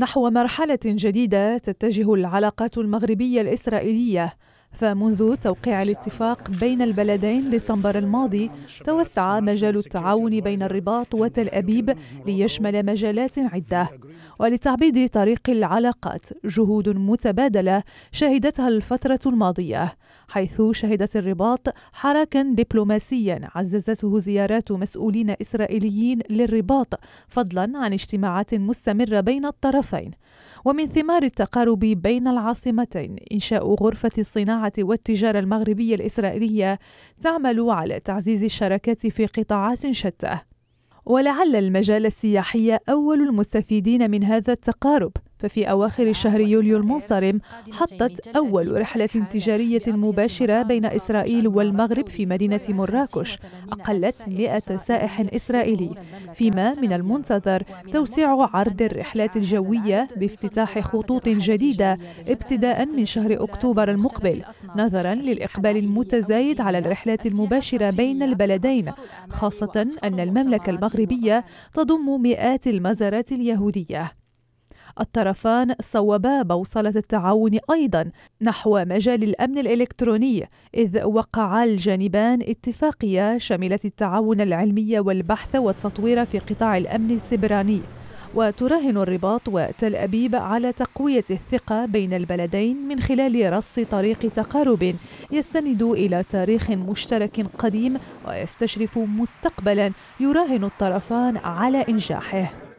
نحو مرحلة جديدة تتجه العلاقات المغربية الإسرائيلية فمنذ توقيع الاتفاق بين البلدين ديسمبر الماضي توسع مجال التعاون بين الرباط وتل أبيب ليشمل مجالات عدة ولتعبيد طريق العلاقات جهود متبادلة شهدتها الفترة الماضية حيث شهدت الرباط حراكا دبلوماسيا عززته زيارات مسؤولين إسرائيليين للرباط فضلا عن اجتماعات مستمرة بين الطرفين ومن ثمار التقارب بين العاصمتين إنشاء غرفة الصناعة والتجارة المغربية الإسرائيلية تعمل على تعزيز الشراكات في قطاعات شتى ولعل المجال السياحي أول المستفيدين من هذا التقارب ففي أواخر شهر يوليو المنصرم حطت أول رحلة تجارية مباشرة بين إسرائيل والمغرب في مدينة مراكش أقلت 100 سائح إسرائيلي فيما من المنتظر توسيع عرض الرحلات الجوية بافتتاح خطوط جديدة ابتداء من شهر أكتوبر المقبل نظرا للإقبال المتزايد على الرحلات المباشرة بين البلدين خاصة أن المملكة المغربية تضم مئات المزارات اليهودية الطرفان صوبا بوصلة التعاون أيضا نحو مجال الأمن الإلكتروني إذ وقع الجانبان اتفاقية شملت التعاون العلمي والبحث والتطوير في قطاع الأمن السبراني وتراهن الرباط وتل أبيب على تقوية الثقة بين البلدين من خلال رص طريق تقارب يستند إلى تاريخ مشترك قديم ويستشرف مستقبلا يراهن الطرفان على إنجاحه